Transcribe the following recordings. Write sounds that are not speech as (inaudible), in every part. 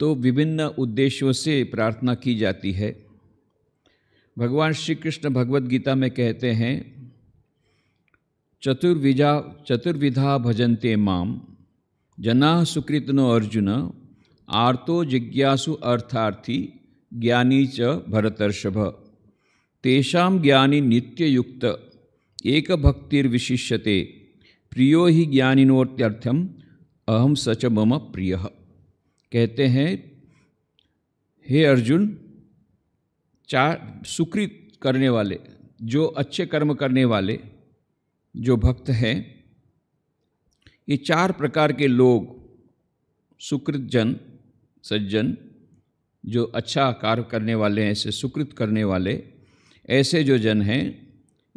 तो विभिन्न उद्देश्यों से प्रार्थना की जाती है भगवान श्री कृष्ण भगवद गीता में कहते हैं चतुर्विजा चतुर्विधा भजन्ते माम जना सुकृतनो अर्जुन आर्तो जिज्ञासु अर्थार्थी ज्ञानी च भरतर्षभ तेषा ज्ञानी नित्ययुक्त एक भक्तिर्विशिष्यते प्रियो ही ज्ञानिनोत्यर्थम अहम स च मम प्रियः कहते हैं हे अर्जुन चार सुकृत करने वाले जो अच्छे कर्म करने वाले जो भक्त हैं ये चार प्रकार के लोग सुकृत जन सज्जन जो अच्छा कार्य करने वाले हैं ऐसे सुकृत करने वाले ऐसे जो जन हैं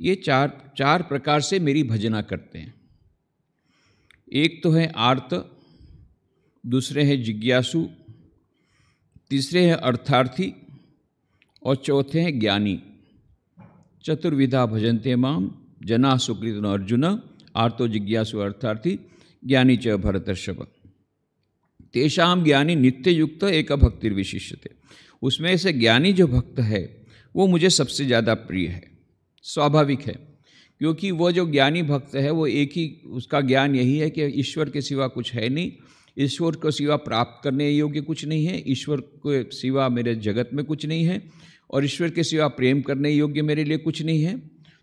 ये चार चार प्रकार से मेरी भजना करते हैं एक तो है आर्त दूसरे हैं जिज्ञासु तीसरे हैं अर्थार्थी और चौथे हैं ज्ञानी चतुर्विधा भजनते माम जना सुकृत अर्जुन आर्तो जिज्ञासु अर्थार्थी ज्ञानी च भरतर्षभ तेषा ज्ञानी नित्य युक्त एक थे उसमें से ज्ञानी जो भक्त है वो मुझे सबसे ज़्यादा प्रिय है स्वाभाविक है क्योंकि वो जो ज्ञानी भक्त है वो एक ही उसका ज्ञान यही है कि ईश्वर के सिवा कुछ है नहीं ईश्वर को सिवा प्राप्त करने योग्य कुछ नहीं है ईश्वर के सिवा मेरे जगत में कुछ नहीं है और ईश्वर के सिवा प्रेम करने योग्य मेरे लिए कुछ नहीं है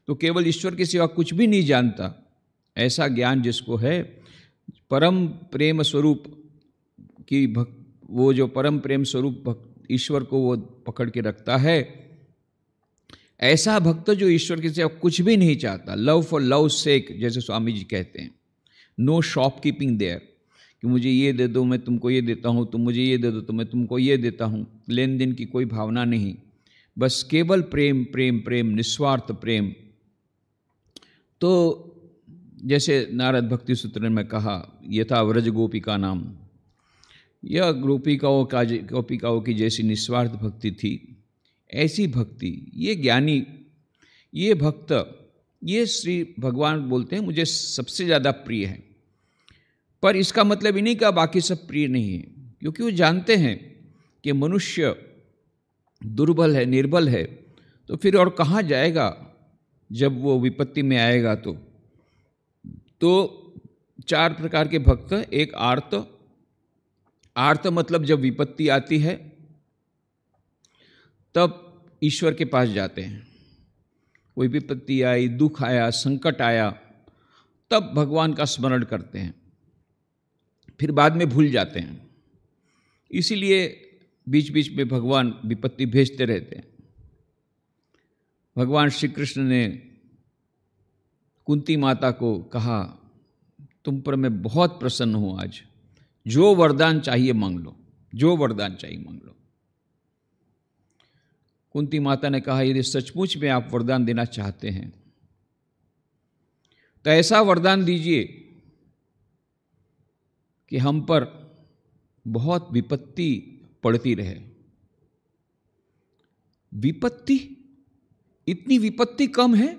तो केवल ईश्वर के सिवा कुछ भी नहीं जानता ऐसा ज्ञान जिसको है परम प्रेम स्वरूप की भक्त वो जो परम प्रेम स्वरूप भक्त ईश्वर को वो पकड़ के रखता है ऐसा भक्त जो ईश्वर के सिवा कुछ भी नहीं चाहता लव फॉर लव सेक जैसे स्वामी जी कहते हैं नो शॉप कीपिंग देयर कि मुझे ये दे दो मैं तुमको ये देता हूँ तुम मुझे ये दे दो तो मैं तुमको ये देता हूँ लेन देन की कोई भावना नहीं बस केवल प्रेम प्रेम प्रेम निस्वार्थ प्रेम तो जैसे नारद भक्ति सूत्र में कहा यथा व्रज गोपी का नाम यह गोपिकाओं का गोपिकाओं की जैसी निस्वार्थ भक्ति थी ऐसी भक्ति ये ज्ञानी ये भक्त ये श्री भगवान बोलते हैं मुझे सबसे ज़्यादा प्रिय है पर इसका मतलब इन्हीं का बाकी सब प्रिय नहीं है क्योंकि वो जानते हैं कि मनुष्य दुर्बल है निर्बल है तो फिर और कहाँ जाएगा जब वो विपत्ति में आएगा तो तो चार प्रकार के भक्त एक आर्त आर्त मतलब जब विपत्ति आती है तब ईश्वर के पास जाते हैं कोई विपत्ति आई दुख आया संकट आया तब भगवान का स्मरण करते हैं फिर बाद में भूल जाते हैं इसीलिए बीच बीच में भगवान विपत्ति भेजते रहते हैं भगवान श्री कृष्ण ने कुंती माता को कहा तुम पर मैं बहुत प्रसन्न हूँ आज जो वरदान चाहिए मांग लो जो वरदान चाहिए मांग लो कुंती माता ने कहा यदि सचमुच में आप वरदान देना चाहते हैं तो ऐसा वरदान दीजिए कि हम पर बहुत विपत्ति पड़ती रहे विपत्ति इतनी विपत्ति कम है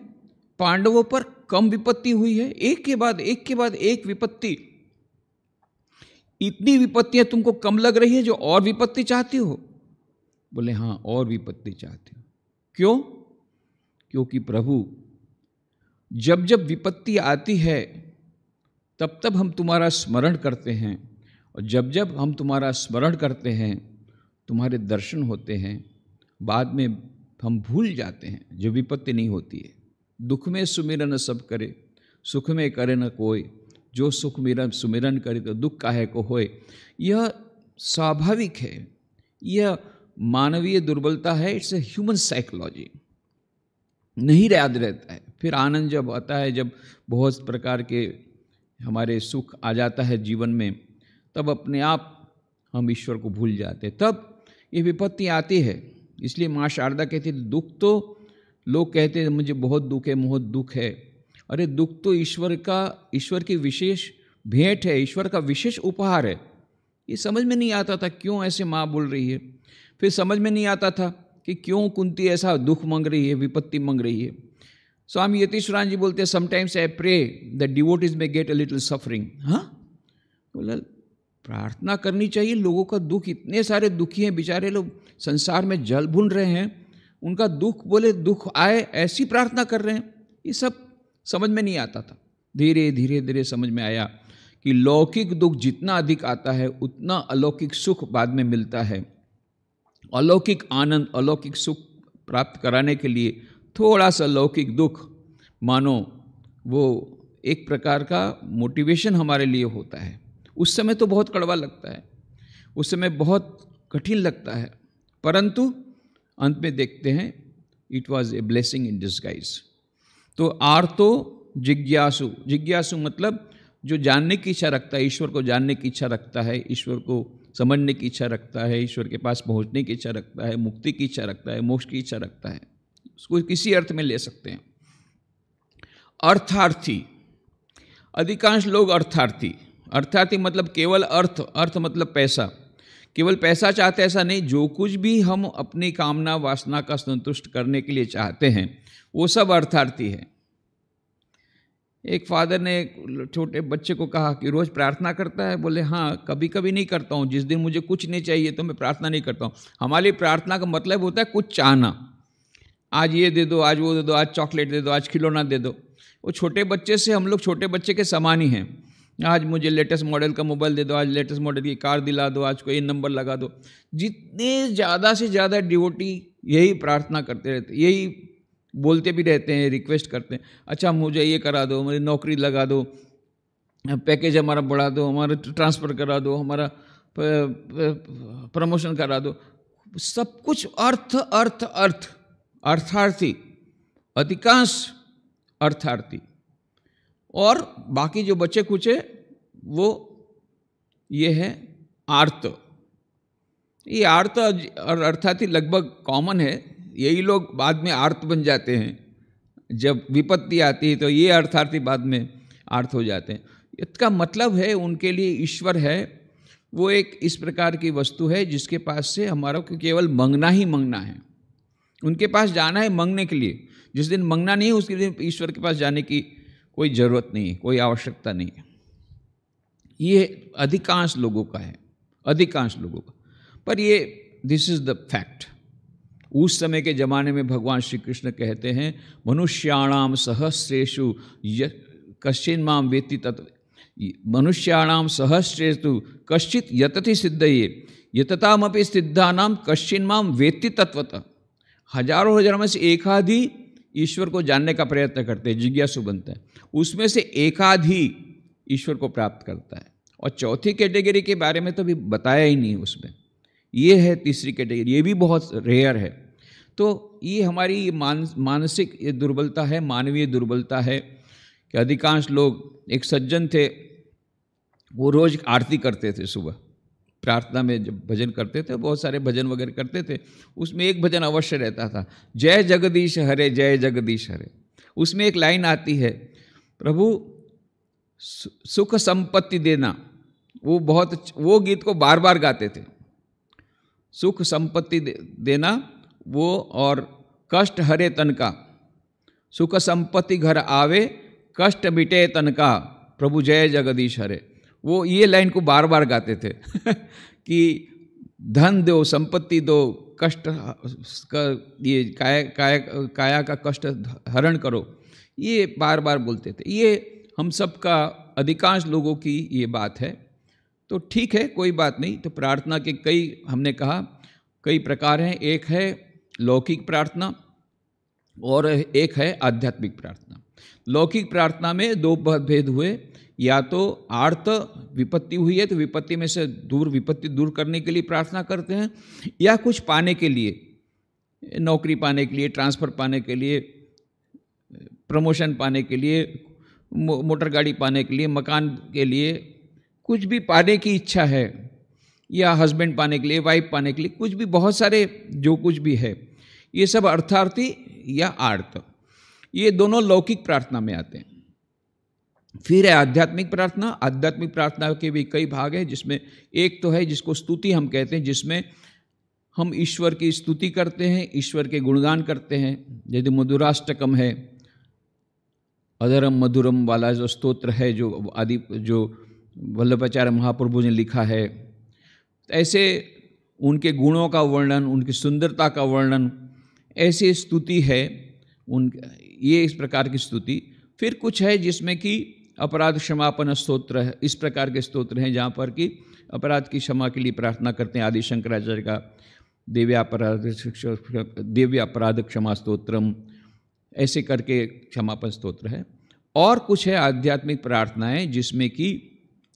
पांडवों पर कम विपत्ति हुई है एक के बाद एक के बाद एक विपत्ति इतनी विपत्तियां तुमको कम लग रही है जो और विपत्ति चाहती हो बोले हां और विपत्ति चाहती हो क्यों क्योंकि प्रभु जब जब विपत्ति आती है तब तब हम तुम्हारा स्मरण करते हैं और जब जब हम तुम्हारा स्मरण करते हैं तुम्हारे दर्शन होते हैं बाद में हम भूल जाते हैं जो विपत्ति नहीं होती है दुख में सुमिरन सब करे सुख में करे न कोई जो सुख मिरन सुमिरन करे तो दुख काहे को होए यह स्वाभाविक है यह मानवीय दुर्बलता है इट्स ए ह्यूमन साइकोलॉजी नहीं याद रहता है फिर आनंद जब आता है जब बहुत प्रकार के हमारे सुख आ जाता है जीवन में तब अपने आप हम ईश्वर को भूल जाते तब ये विपत्ति आती है इसलिए माँ शारदा कहती दुख तो लोग कहते हैं मुझे बहुत दुख है बहुत दुख है अरे दुख तो ईश्वर का ईश्वर की विशेष भेंट है ईश्वर का विशेष उपहार है ये समझ में नहीं आता था क्यों ऐसे माँ बोल रही है फिर समझ में नहीं आता था कि क्यों कुंती ऐसा दुख मांग रही है विपत्ति मांग रही है स्वामी यतीश्वरान जी बोलते sometimes I pray the devotees may get a little suffering हाँ बोला प्रार्थना करनी चाहिए लोगों का दुख इतने सारे दुखी हैं बेचारे लोग संसार में जल भून रहे हैं उनका दुख बोले दुख आए ऐसी प्रार्थना कर रहे हैं ये सब समझ में नहीं आता था धीरे धीरे धीरे समझ में आया कि लौकिक दुख जितना अधिक आता है उतना अलौकिक सुख बाद में मिलता है अलौकिक आनंद अलौकिक सुख प्राप्त कराने के लिए थोड़ा सा लौकिक दुख मानो वो एक प्रकार का मोटिवेशन हमारे लिए होता है उस समय तो बहुत कड़वा लगता है उस समय बहुत कठिन लगता है परंतु अंत में देखते हैं it was a blessing in disguise तो आर तो जिज्ञासु जिज्ञासु मतलब जो जानने की इच्छा रखता है ईश्वर को जानने की इच्छा रखता है ईश्वर को समझने की इच्छा रखता है ईश्वर के पास पहुंचने की इच्छा रखता है मुक्ति की इच्छा रखता है मोक्ष की इच्छा रखता है उसको किसी अर्थ में ले सकते हैं अर्थार्थी अधिकांश लोग अर्थार्थी अर्थार्थी मतलब केवल अर्थ अर्थ मतलब पैसा केवल पैसा चाहते ऐसा नहीं जो कुछ भी हम अपनी कामना वासना का संतुष्ट करने के लिए चाहते हैं वो सब अर्थार्थी है एक फादर ने छोटे बच्चे को कहा कि रोज़ प्रार्थना करता है बोले हाँ कभी कभी नहीं करता हूँ जिस दिन मुझे कुछ नहीं चाहिए तो मैं प्रार्थना नहीं करता हूँ हमारी प्रार्थना का मतलब होता है कुछ चाहना आज ये दे दो आज वो दे दो आज चॉकलेट दे दो आज खिलौना दे दो वो छोटे बच्चे से हम लोग छोटे बच्चे के समान ही हैं आज मुझे लेटेस्ट मॉडल का मोबाइल दे दो आज लेटेस्ट मॉडल की कार दिला दो आज कोई नंबर लगा दो जितने ज़्यादा से ज़्यादा डिवोटी यही प्रार्थना करते रहते यही बोलते भी रहते हैं रिक्वेस्ट करते हैं अच्छा मुझे ये करा दो मेरी नौकरी लगा दो पैकेज हमारा बढ़ा दो हमारा ट्रांसफ़र करा दो हमारा प्रमोशन करा दो सब कुछ अर्थ अर्थ अर्थ अर्थार्थी अधिकांश अर्थार्थी और बाकी जो बचे कुचे वो ये है आर्त ये आर्त और अर्थार्थी लगभग कॉमन है यही लोग बाद में आर्त बन जाते हैं जब विपत्ति आती है तो ये अर्थार्थी बाद में आर्त हो जाते हैं इसका मतलब है उनके लिए ईश्वर है वो एक इस प्रकार की वस्तु है जिसके पास से हमारा केवल मंगना ही मंगना है उनके पास जाना है मंगने के लिए जिस दिन मंगना नहीं है उसके दिन ईश्वर के पास जाने की कोई ज़रूरत नहीं है कोई आवश्यकता नहीं है ये अधिकांश लोगों का है अधिकांश लोगों का पर ये दिस इज़ द फैक्ट उस समय के ज़माने में भगवान श्री कृष्ण कहते हैं मनुष्याणाम सहस्रेशु य कश्चिन माम व्यक्ति तत्व मनुष्याणाम सहस्रेशु कश्चित यतति सिद्ध ये यततामपि सिद्धानाम कश्चिन माम व्यक्ति तत्वतः हजारों हजारों में से एकाधि ईश्वर को जानने का प्रयत्न करते हैं जिज्ञासु बनते हैं उसमें से एकाधि ईश्वर को प्राप्त करता है और चौथी कैटेगरी के बारे में तो अभी बताया ही नहीं उसमें ये है तीसरी कैटेगरी ये भी बहुत रेयर है तो ये हमारी मान मानसिक ये दुर्बलता है मानवीय दुर्बलता है कि अधिकांश लोग एक सज्जन थे वो रोज़ आरती करते थे सुबह प्रार्थना में जब भजन करते थे बहुत सारे भजन वगैरह करते थे उसमें एक भजन अवश्य रहता था जय जगदीश हरे जय जगदीश हरे उसमें एक लाइन आती है प्रभु सुख संपत्ति देना वो बहुत वो गीत को बार बार गाते थे सुख संपत्ति दे, देना वो और कष्ट हरे तन का सुख संपत्ति घर आवे कष्ट मिटे तन का प्रभु जय जगदीश हरे वो ये लाइन को बार बार गाते थे (laughs) कि धन दो संपत्ति दो कष्ट का ये काय, काया काया का कष्ट हरण करो ये बार बार बोलते थे ये हम सब का अधिकांश लोगों की ये बात है तो ठीक है कोई बात नहीं तो प्रार्थना के कई हमने कहा कई प्रकार हैं एक है लौकिक प्रार्थना और एक है आध्यात्मिक प्रार्थना लौकिक प्रार्थना में दो भेद हुए या तो आर्त विपत्ति हुई है तो विपत्ति में से दूर विपत्ति दूर करने के लिए प्रार्थना करते हैं या कुछ पाने के लिए नौकरी पाने के लिए ट्रांसफ़र पाने के लिए प्रमोशन पाने के लिए मो, मोटर गाड़ी पाने के लिए मकान के लिए कुछ भी पाने की इच्छा है या हस्बैंड पाने के लिए वाइफ पाने के लिए कुछ भी बहुत सारे जो कुछ भी है ये सब अर्थार्थी या आर्त ये दोनों लौकिक प्रार्थना में आते हैं फिर है आध्यात्मिक प्रार्थना आध्यात्मिक प्रार्थना के भी कई भाग हैं जिसमें एक तो है जिसको स्तुति हम कहते हैं जिसमें हम ईश्वर की स्तुति करते हैं ईश्वर के गुणगान करते हैं यदि मधुराष्टकम है अधरम मधुरम वाला जो स्तोत्र है जो आदि जो वल्लभाचार्य महाप्रभु ने लिखा है ऐसे उनके गुणों का वर्णन उनकी सुंदरता का वर्णन ऐसी स्तुति है उन ये इस प्रकार की स्तुति फिर कुछ है जिसमें कि अपराध क्षमापन स्तोत्र है इस प्रकार के स्तोत्र हैं जहाँ पर कि अपराध की क्षमा के लिए प्रार्थना करते हैं आदि शंकराचार्य का दिव्यापराध दिव्य अपराध क्षमा स्त्रोत्र ऐसे करके क्षमापन स्तोत्र है और कुछ है आध्यात्मिक प्रार्थनाएं जिसमें कि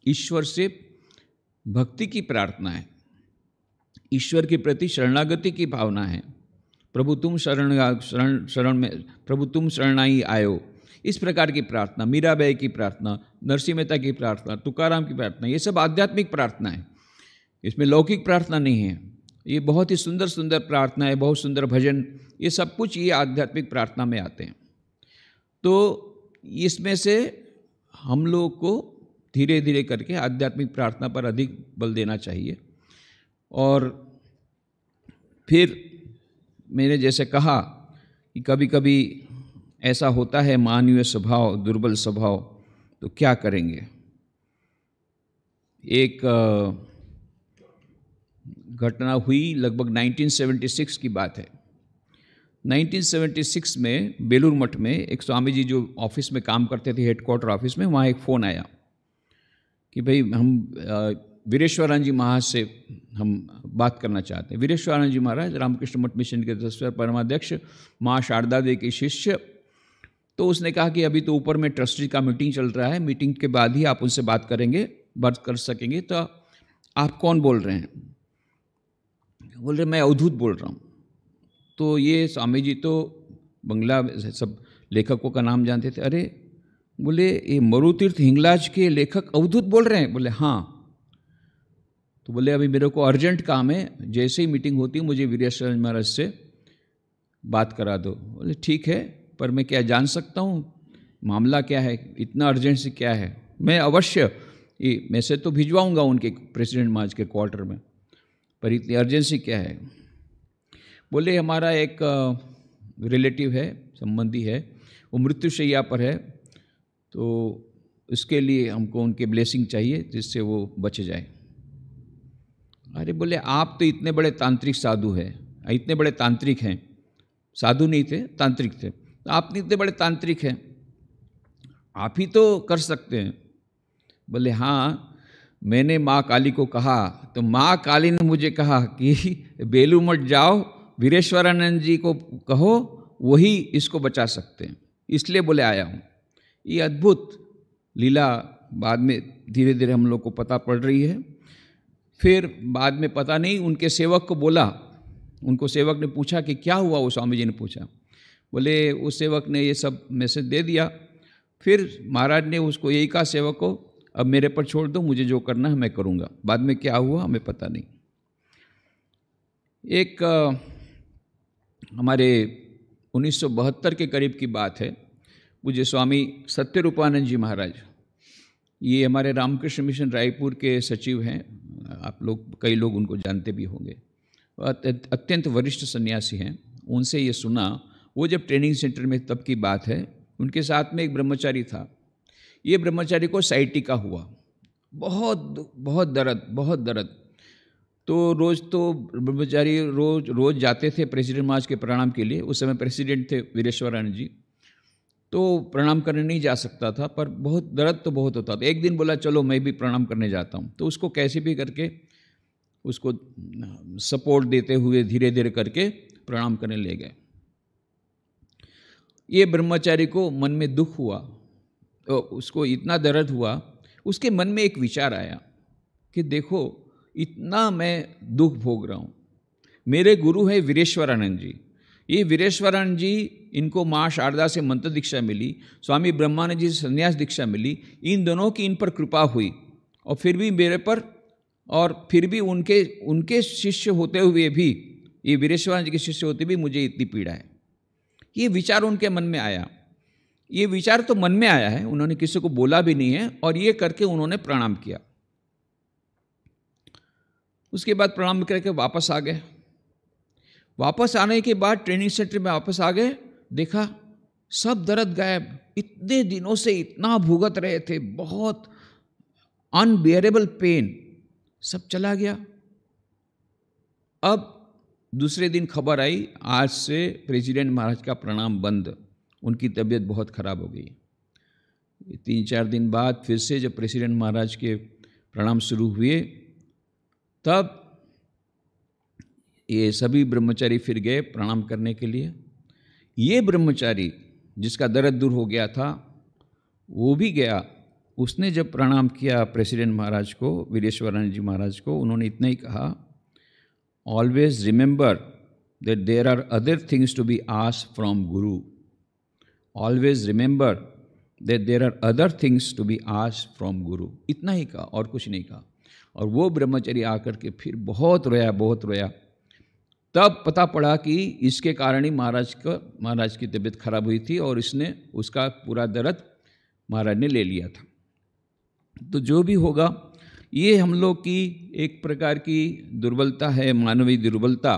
ईश्वर से भक्ति की प्रार्थना है ईश्वर के प्रति शरणागति की भावना है प्रभु तुम शरण शरण शरण में प्रभु तुम शरणाई आयो इस प्रकार की प्रार्थना मीराबाई की प्रार्थना नरसिंह मेहता की प्रार्थना तुकाराम की प्रार्थना ये सब आध्यात्मिक प्रार्थना है इसमें लौकिक प्रार्थना नहीं है ये बहुत ही सुंदर सुंदर प्रार्थना है बहुत सुंदर भजन ये सब कुछ ये आध्यात्मिक प्रार्थना में आते हैं तो इसमें से हम लोग को धीरे धीरे करके आध्यात्मिक प्रार्थना पर अधिक बल देना चाहिए और फिर मैंने जैसे कहा कि कभी कभी ऐसा होता है मानवीय स्वभाव दुर्बल स्वभाव तो क्या करेंगे एक घटना हुई लगभग 1976 की बात है 1976 में बेलूर मठ में एक स्वामी जी जो ऑफिस में काम करते थे हेडक्वार्टर ऑफिस में वहाँ एक फ़ोन आया कि भाई हम वीरेश्वरान जी महाराज से हम बात करना चाहते हैं वीरेश्वरानंद जी महाराज रामकृष्ण मठ मिशन के तस्वीर परमाध्यक्ष माँ शारदा दे के शिष्य तो उसने कहा कि अभी तो ऊपर में ट्रस्टी का मीटिंग चल रहा है मीटिंग के बाद ही आप उनसे बात करेंगे बात कर सकेंगे तो आप कौन बोल रहे हैं बोल रहे मैं अवधूत बोल रहा हूँ तो ये स्वामी जी तो बंगला सब लेखकों का नाम जानते थे अरे बोले ये मरुतीर्थ हिंगलाज के लेखक अवधूत बोल रहे हैं बोले हाँ तो बोले अभी मेरे को अर्जेंट काम है जैसे ही मीटिंग होती मुझे वीरेश्वर महाराज से बात करा दो बोले ठीक है पर मैं क्या जान सकता हूँ मामला क्या है इतना अर्जेंट से क्या है मैं अवश्य ये मैसेज तो भिजवाऊंगा उनके प्रेसिडेंट महाराज के क्वार्टर में पर इतनी अर्जेंसी क्या है बोले हमारा एक रिलेटिव है संबंधी है वो मृत्युशैया पर है तो उसके लिए हमको उनके ब्लेसिंग चाहिए जिससे वो बच जाए अरे बोले आप तो इतने बड़े तांत्रिक साधु हैं इतने बड़े तांत्रिक हैं साधु नहीं थे तांत्रिक थे तो आप इतने बड़े तांत्रिक हैं आप ही तो कर सकते हैं बोले हाँ मैंने माँ काली को कहा तो माँ काली ने मुझे कहा कि बेलू मठ जाओ वीरेश्वरानंद जी को कहो वही इसको बचा सकते हैं इसलिए बोले आया हूँ ये अद्भुत लीला बाद में धीरे धीरे हम लोग को पता पड़ रही है फिर बाद में पता नहीं उनके सेवक को बोला उनको सेवक ने पूछा कि क्या हुआ वो स्वामी जी ने पूछा बोले उस सेवक ने ये सब मैसेज दे दिया फिर महाराज ने उसको यही कहा सेवक को अब मेरे पर छोड़ दो मुझे जो करना है मैं करूँगा बाद में क्या हुआ हमें पता नहीं एक हमारे उन्नीस के करीब की बात है मुझे स्वामी सत्य रूपानंद जी महाराज ये हमारे रामकृष्ण मिशन रायपुर के सचिव हैं आप लोग कई लोग उनको जानते भी होंगे अत्यंत वरिष्ठ सन्यासी हैं उनसे ये सुना वो जब ट्रेनिंग सेंटर में तब की बात है उनके साथ में एक ब्रह्मचारी था ये ब्रह्मचारी को साइटिका हुआ बहुत बहुत दर्द बहुत दर्द तो रोज़ तो ब्रह्मचारी रोज रोज़ जाते थे प्रेसिडेंट मार्च के प्रणाम के लिए उस समय प्रेसिडेंट थे वीरेश्वरानंद जी तो प्रणाम करने नहीं जा सकता था पर बहुत दर्द तो बहुत होता था एक दिन बोला चलो मैं भी प्रणाम करने जाता हूँ तो उसको कैसे भी करके उसको सपोर्ट देते हुए धीरे धीरे करके प्रणाम करने ले गए ये ब्रह्मचारी को मन में दुख हुआ तो उसको इतना दर्द हुआ उसके मन में एक विचार आया कि देखो इतना मैं दुख भोग रहा हूँ मेरे गुरु हैं वीरेश्वरानंद जी ये वीरेश्वरण जी इनको माँ शारदा से मंत्र दीक्षा मिली स्वामी ब्रह्मानंद जी से संन्यास दीक्षा मिली इन दोनों की इन पर कृपा हुई और फिर भी मेरे पर और फिर भी उनके उनके शिष्य होते हुए भी ये वीरेश्वरण जी के शिष्य होते भी मुझे इतनी पीड़ा है ये विचार उनके मन में आया ये विचार तो मन में आया है उन्होंने किसी को बोला भी नहीं है और ये करके उन्होंने प्रणाम किया उसके बाद प्रणाम करके वापस आ गए वापस आने के बाद ट्रेनिंग सेंटर में वापस आ गए देखा सब दर्द गायब इतने दिनों से इतना भुगत रहे थे बहुत अनबियरेबल पेन सब चला गया अब दूसरे दिन खबर आई आज से प्रेसिडेंट महाराज का प्रणाम बंद उनकी तबीयत बहुत खराब हो गई तीन चार दिन बाद फिर से जब प्रेसिडेंट महाराज के प्रणाम शुरू हुए तब ये सभी ब्रह्मचारी फिर गए प्रणाम करने के लिए ये ब्रह्मचारी जिसका दर्द दूर हो गया था वो भी गया उसने जब प्रणाम किया प्रेसिडेंट महाराज को वीरेश्वरानंद जी महाराज को उन्होंने इतना ही कहा always remember that there are other things to be आस from guru always remember that there are other things to be आस फ्रॉम गुरु इतना ही कहा और कुछ नहीं कहा और वो ब्रह्मचारी आकर के फिर बहुत रोया बहुत रोया तब पता पड़ा कि इसके कारण ही महाराज का महाराज की तबीयत खराब हुई थी और इसने उसका पूरा दर्द महाराज ने ले लिया था तो जो भी होगा ये हम लोग की एक प्रकार की दुर्बलता है मानवीय दुर्बलता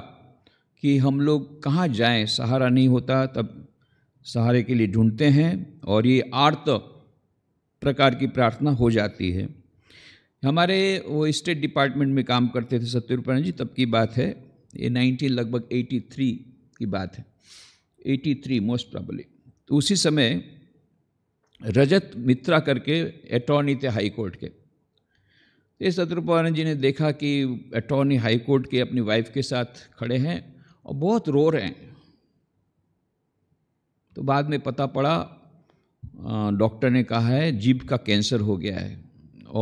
कि हम लोग कहाँ जाएं सहारा नहीं होता तब सहारे के लिए ढूंढते हैं और ये आर्त प्रकार की प्रार्थना हो जाती है हमारे वो स्टेट डिपार्टमेंट में काम करते थे सत्यरूपाण जी तब की बात है ये नाइनटीन लगभग एटी थ्री की बात है एटी थ्री मोस्ट प्रॉबली तो उसी समय रजत मित्रा करके अटॉर्नी थे हाई कोर्ट के ये शत्रुपानंद जी ने देखा कि अटॉर्नी हाई कोर्ट के अपनी वाइफ के साथ खड़े हैं और बहुत रो रहे हैं तो बाद में पता पड़ा डॉक्टर ने कहा है जीभ का कैंसर हो गया है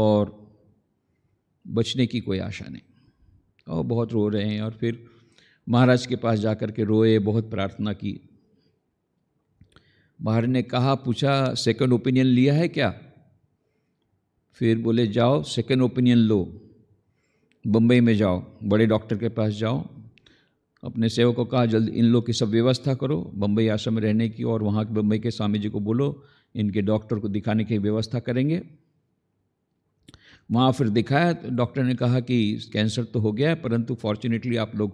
और बचने की कोई आशा नहीं और बहुत रो रहे हैं और फिर महाराज के पास जाकर के रोए बहुत प्रार्थना की महाराज ने कहा पूछा सेकंड ओपिनियन लिया है क्या फिर बोले जाओ सेकंड ओपिनियन लो बम्बई में जाओ बड़े डॉक्टर के पास जाओ अपने सेवक को कहा जल्द इन लोग की सब व्यवस्था करो बम्बई आश्रम में रहने की और वहाँ के बम्बई के स्वामी जी को बोलो इनके डॉक्टर को दिखाने की व्यवस्था करेंगे वहाँ फिर दिखाया तो डॉक्टर ने कहा कि कैंसर तो हो गया परंतु फॉर्चुनेटली आप लोग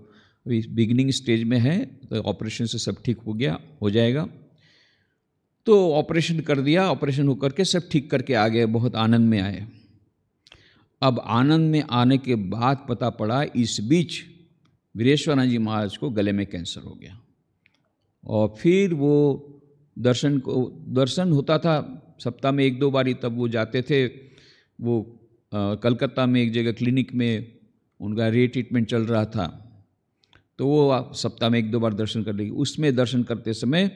अभी बिगिनिंग स्टेज में हैं तो ऑपरेशन से सब ठीक हो गया हो जाएगा तो ऑपरेशन कर दिया ऑपरेशन होकर के सब ठीक करके आ गए बहुत आनंद में आए अब आनंद में आने के बाद पता पड़ा इस बीच वीरेश्वरानंद जी महाराज को गले में कैंसर हो गया और फिर वो दर्शन को दर्शन होता था सप्ताह में एक दो बारी तब वो जाते थे वो कलकत्ता में एक जगह क्लिनिक में उनका रे ट्रीटमेंट चल रहा था तो वो आप सप्ताह में एक दो बार दर्शन कर लेगी उसमें दर्शन करते समय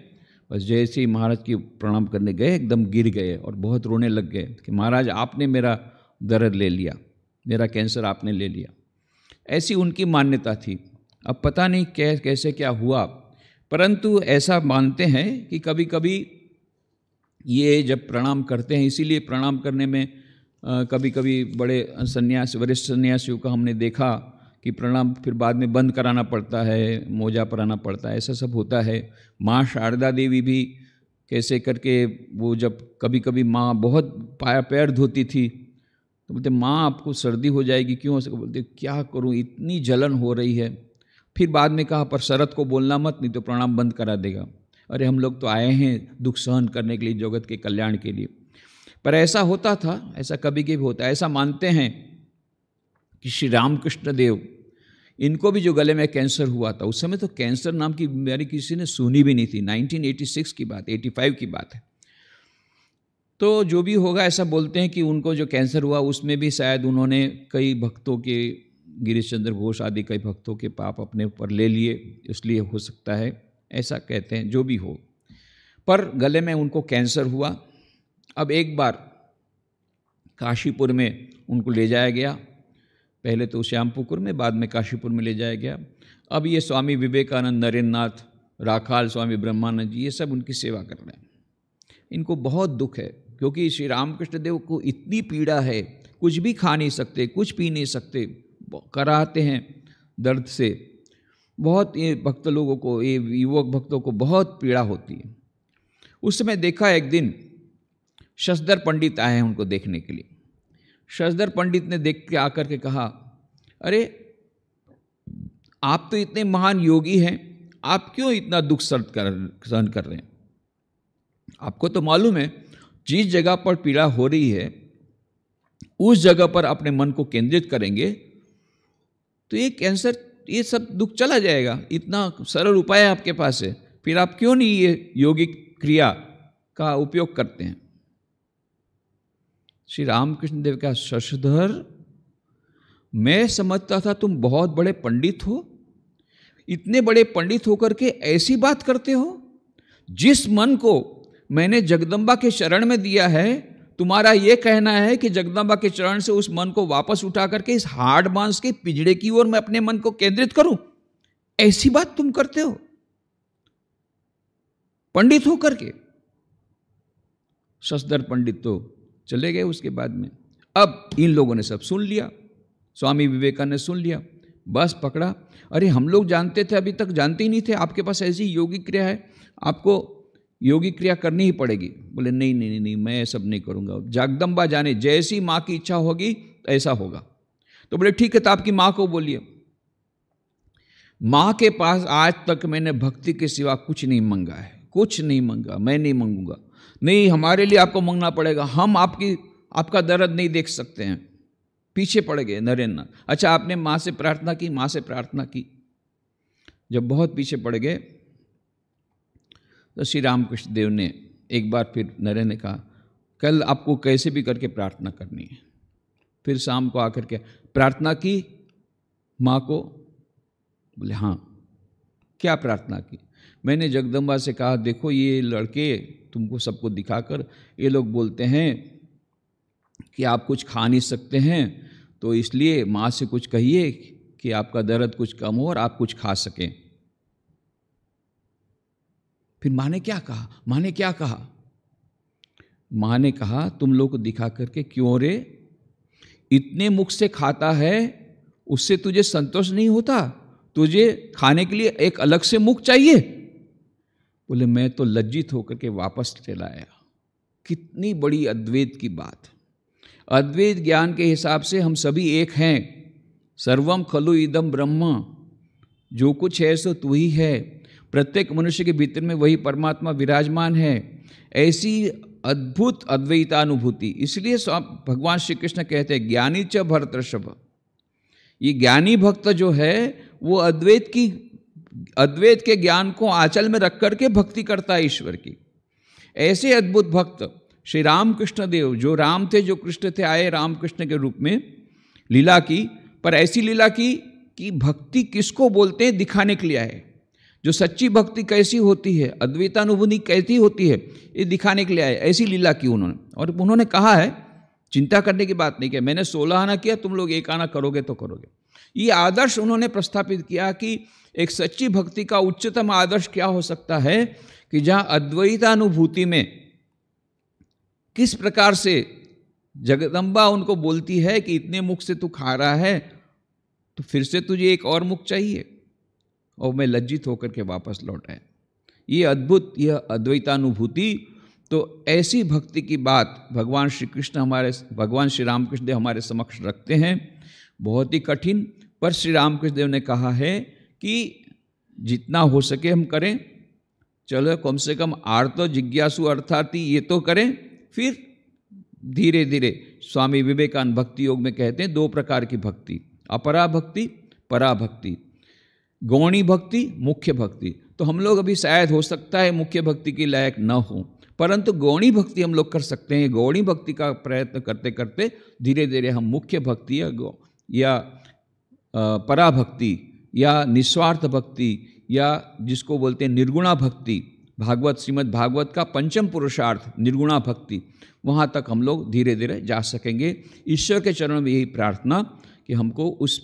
बस जैसे ही महाराज की प्रणाम करने गए एकदम गिर गए और बहुत रोने लग गए कि महाराज आपने मेरा दर्द ले लिया मेरा कैंसर आपने ले लिया ऐसी उनकी मान्यता थी अब पता नहीं कै कैसे क्या हुआ परंतु ऐसा मानते हैं कि कभी कभी ये जब प्रणाम करते हैं इसीलिए प्रणाम करने में कभी कभी बड़े संन्यास वरिष्ठ सन्यासियों का हमने देखा कि प्रणाम फिर बाद में बंद कराना पड़ता है मोजा पराना पड़ता है ऐसा सब होता है माँ शारदा देवी भी कैसे करके वो जब कभी कभी माँ बहुत पाया पैर धोती थी तो बोलते माँ आपको सर्दी हो जाएगी क्यों बोलते क्या करूँ इतनी जलन हो रही है फिर बाद में कहा पर शरद को बोलना मत नहीं तो प्रणाम बंद करा देगा अरे हम लोग तो आए हैं दुख सहन करने के लिए जगत के कल्याण के लिए पर ऐसा होता था ऐसा कभी कभी होता है ऐसा मानते हैं कि श्री रामकृष्ण देव इनको भी जो गले में कैंसर हुआ था उस समय तो कैंसर नाम की बीमारी किसी ने सुनी भी नहीं थी 1986 की बात 85 की बात है तो जो भी होगा ऐसा बोलते हैं कि उनको जो कैंसर हुआ उसमें भी शायद उन्होंने कई भक्तों के गिरीश चंद्र घोष आदि कई भक्तों के पाप अपने ऊपर ले लिए इसलिए हो सकता है ऐसा कहते हैं जो भी हो पर गले में उनको कैंसर हुआ अब एक बार काशीपुर में उनको ले जाया गया पहले तो श्यामपुकुर में बाद में काशीपुर में ले जाया गया अब ये स्वामी विवेकानंद नरेंद्र नाथ राखाल स्वामी ब्रह्मानंद जी ये सब उनकी सेवा कर रहे हैं इनको बहुत दुख है क्योंकि श्री रामकृष्ण देव को इतनी पीड़ा है कुछ भी खा नहीं सकते कुछ पी नहीं सकते कराते हैं दर्द से बहुत ये भक्त लोगों को ये युवक भक्तों को बहुत पीड़ा होती है उस समय देखा एक दिन शशधर पंडित आए हैं उनको देखने के लिए शशधर पंडित ने देख के आकर के कहा अरे आप तो इतने महान योगी हैं आप क्यों इतना दुख सर्द कर सहन कर रहे हैं आपको तो मालूम है जिस जगह पर पीड़ा हो रही है उस जगह पर अपने मन को केंद्रित करेंगे तो ये कैंसर ये सब दुख चला जाएगा इतना सरल उपाय आपके पास है फिर आप क्यों नहीं ये योगिक क्रिया का उपयोग करते हैं श्री रामकृष्ण देव का शशधर मैं समझता था तुम बहुत बड़े पंडित हो इतने बड़े पंडित होकर के ऐसी बात करते हो जिस मन को मैंने जगदम्बा के शरण में दिया है तुम्हारा यह कहना है कि जगदम्बा के चरण से उस मन को वापस उठा करके इस हार्ड मांस के पिजड़े की ओर मैं अपने मन को केंद्रित करूं ऐसी बात तुम करते हो पंडित होकर के ससदर पंडित तो चले गए उसके बाद में अब इन लोगों ने सब सुन लिया स्वामी विवेकानंद ने सुन लिया बस पकड़ा अरे हम लोग जानते थे अभी तक जानते ही नहीं थे आपके पास ऐसी योगिक क्रिया है आपको योगी क्रिया करनी ही पड़ेगी बोले नहीं नहीं नहीं, नहीं मैं सब नहीं करूँगा जागदम्बा जाने जैसी माँ की इच्छा होगी ऐसा होगा तो बोले ठीक है तो आपकी माँ को बोलिए माँ के पास आज तक मैंने भक्ति के सिवा कुछ नहीं मंगा है कुछ नहीं मंगा मैं नहीं मंगूंगा नहीं हमारे लिए आपको मंगना पड़ेगा हम आपकी आपका दर्द नहीं देख सकते हैं पीछे पड़ गए नरेंद्र अच्छा आपने माँ से प्रार्थना की माँ से प्रार्थना की जब बहुत पीछे पड़ गए तो श्री रामकृष्ण देव ने एक बार फिर नरेंद्र ने कहा कल आपको कैसे भी करके प्रार्थना करनी है फिर शाम को आकर के प्रार्थना की माँ को बोले हाँ क्या प्रार्थना की मैंने जगदम्बा से कहा देखो ये लड़के तुमको सबको दिखाकर ये लोग बोलते हैं कि आप कुछ खा नहीं सकते हैं तो इसलिए माँ से कुछ कहिए कि आपका दर्द कुछ कम हो और आप कुछ खा सकें फिर माँ ने क्या कहा माँ ने क्या कहा माँ ने कहा तुम लोग को दिखा करके क्यों रे इतने मुख से खाता है उससे तुझे संतोष नहीं होता तुझे खाने के लिए एक अलग से मुख चाहिए बोले मैं तो लज्जित होकर के वापस चला आया कितनी बड़ी अद्वैत की बात अद्वैत ज्ञान के हिसाब से हम सभी एक हैं सर्वम खलु इदम ब्रह्म जो कुछ है सो तू ही है प्रत्येक मनुष्य के भीतर में वही परमात्मा विराजमान है ऐसी अद्भुत अद्वैतानुभूति इसलिए भगवान श्री कृष्ण कहते हैं ज्ञानी च भरतृषभ ये ज्ञानी भक्त जो है वो अद्वैत की अद्वैत के ज्ञान को आंचल में रख करके भक्ति करता है ईश्वर की ऐसे अद्भुत भक्त श्री रामकृष्ण देव जो राम थे जो कृष्ण थे आए रामकृष्ण के रूप में लीला की पर ऐसी लीला की कि भक्ति किसको बोलते हैं दिखाने के लिए आए जो सच्ची भक्ति कैसी होती है अद्वैतानुभूति कैसी होती है ये दिखाने के लिए आए ऐसी लीला की उन्होंने और उन्होंने कहा है चिंता करने की बात नहीं किया मैंने सोलह आना किया तुम लोग एक आना करोगे तो करोगे ये आदर्श उन्होंने प्रस्थापित किया कि एक सच्ची भक्ति का उच्चतम आदर्श क्या हो सकता है कि जहां अद्वैतानुभूति में किस प्रकार से जगदम्बा उनको बोलती है कि इतने मुख से तू खा रहा है तो फिर से तुझे एक और मुख चाहिए और मैं लज्जित होकर के वापस लौट आए ये अद्भुत यह अद्वैतानुभूति तो ऐसी भक्ति की बात भगवान श्री कृष्ण हमारे भगवान श्री रामकृष्ण देव हमारे समक्ष रखते हैं बहुत ही कठिन पर श्री रामकृष्ण देव ने कहा है कि जितना हो सके हम करें चलो कम से कम आर तो जिज्ञासु अर्थाती ये तो करें फिर धीरे धीरे स्वामी विवेकानंद भक्ति योग में कहते हैं दो प्रकार की भक्ति अपरा भक्ति परा भक्ति गौणी भक्ति मुख्य भक्ति तो हम लोग अभी शायद हो सकता है मुख्य भक्ति की लायक न हो परंतु गौणी भक्ति हम लोग कर सकते हैं गौणी भक्ति का प्रयत्न करते करते धीरे धीरे हम मुख्य भक्ति या गौ या पराभक्ति या निस्वार्थ भक्ति या जिसको बोलते हैं निर्गुणा भक्ति भागवत श्रीमद् भागवत का पंचम पुरुषार्थ निर्गुणा भक्ति वहाँ तक हम लोग धीरे धीरे जा सकेंगे ईश्वर के चरण में यही प्रार्थना कि हमको उस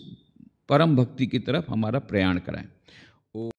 परम भक्ति की तरफ हमारा प्रयाण कराएं